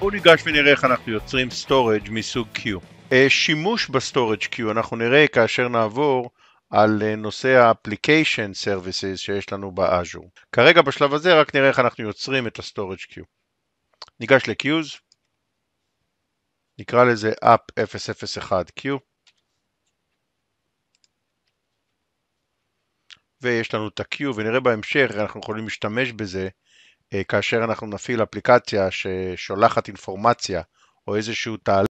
בואו ניגש ונראה איך אנחנו יוצרים storage מסוג Q. אה, שימוש בסטורג' Q אנחנו נראה כאשר נעבור על אה, נושא ה-application services שיש לנו באז'ור. כרגע בשלב הזה רק נראה איך אנחנו יוצרים את ה-storage queue. ניגש ל-Qs, נקרא לזה app 001Q, ויש לנו את ה-Q ונראה בהמשך אנחנו יכולים להשתמש בזה אה, כאשר אנחנו נפעיל אפליקציה ששולחת אינפורמציה או איזשהו תהליך